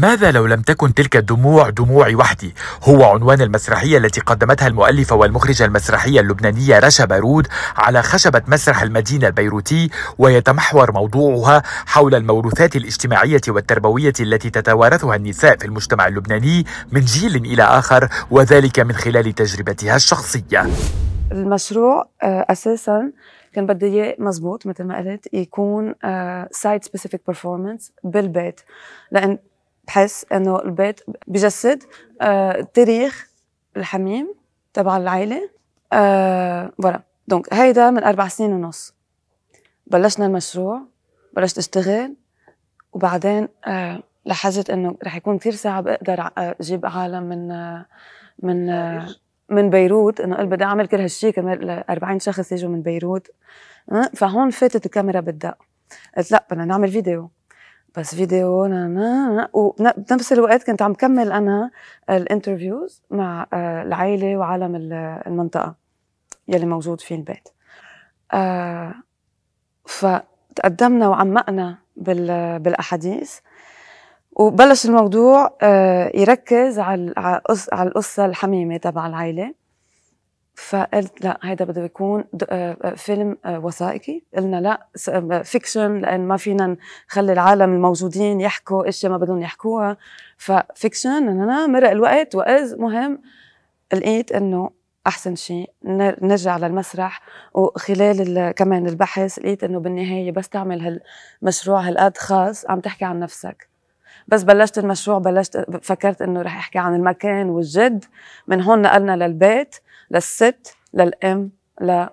ماذا لو لم تكن تلك الدموع دموعي وحدي هو عنوان المسرحية التي قدمتها المؤلفة والمخرجة المسرحية اللبنانية رشا بارود على خشبة مسرح المدينة البيروتي ويتمحور موضوعها حول الموروثات الاجتماعية والتربوية التي تتوارثها النساء في المجتمع اللبناني من جيل إلى آخر وذلك من خلال تجربتها الشخصية المشروع آه، أساساً كان بدي اياه مزبوط مثل ما قلت يكون سايت سبيسيفيك بيرفورمانس بالبيت لان بحس انه البيت بجسد آه، تاريخ الحميم تبع العائله آه، فوالا دونك هيدا من اربع سنين ونص بلشنا المشروع بلشت اشتغل وبعدين آه، لاحظت انه رح يكون كثير صعب اقدر اجيب عالم من من من بيروت انه قلت بدي اعمل كل هالشيء كمان 40 شخص يجوا من بيروت فهون فاتت الكاميرا بالدق قلت لا بدنا نعمل فيديو بس فيديو نا وبنفس الوقت كنت عم كمل انا الانترفيوز مع آه، العائله وعالم المنطقه يلي موجود فيه البيت آه، فتقدمنا وعمقنا بالاحاديث وبلش الموضوع آه، يركز على على القصه الحميمه تبع العائله فقلت لا هيدا بده يكون آه، آه، فيلم آه، وثائقي قلنا لا فيكشن لان ما فينا نخلي العالم الموجودين يحكوا اشياء ما بدهم يحكوها ففيكشن انا مرق الوقت واذ مهم لقيت انه احسن شيء نرجع للمسرح وخلال كمان البحث لقيت انه بالنهايه بس تعمل هالمشروع هالقد خاص عم تحكي عن نفسك بس بلشت المشروع بلشت فكرت انه رح احكي عن المكان والجد من هون نقلنا للبيت للست للام ل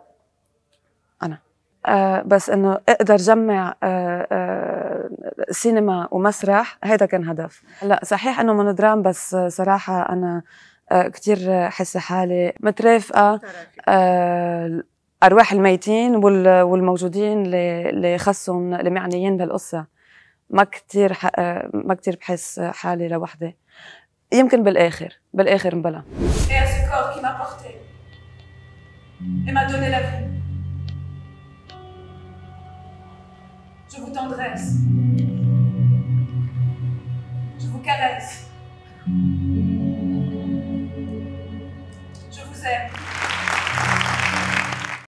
انا آه بس انه اقدر جمع آه آه سينما ومسرح هذا كان هدف هلا صحيح انه مونودرام بس صراحه انا آه كثير حاسه حالي مترافقه آه ارواح الميتين والموجودين اللي خصهم المعنيين بالقصه ما كثير آه، ما كثير بحس حالي لوحدي يمكن بالاخر بالاخر مبلا إيه إيه Je vous tendresse.